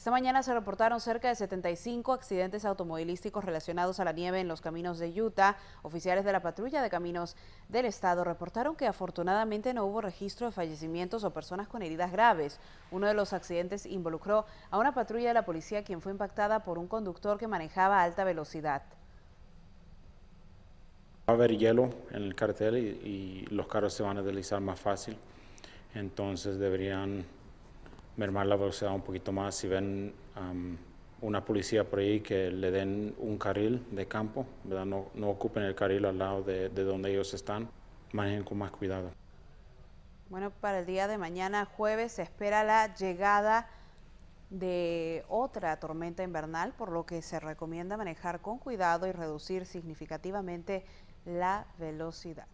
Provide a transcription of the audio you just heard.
Esta mañana se reportaron cerca de 75 accidentes automovilísticos relacionados a la nieve en los caminos de Utah. Oficiales de la patrulla de caminos del estado reportaron que afortunadamente no hubo registro de fallecimientos o personas con heridas graves. Uno de los accidentes involucró a una patrulla de la policía quien fue impactada por un conductor que manejaba a alta velocidad. Va a haber hielo en el cartel y, y los carros se van a deslizar más fácil, entonces deberían mermar la velocidad un poquito más. Si ven una policía por ahí, que le den un carril de campo, ¿verdad? No, no ocupen el carril al lado de, de donde ellos están, manejen con más cuidado. Bueno, para el día de mañana, jueves, se espera la llegada de otra tormenta invernal, por lo que se recomienda manejar con cuidado y reducir significativamente la velocidad.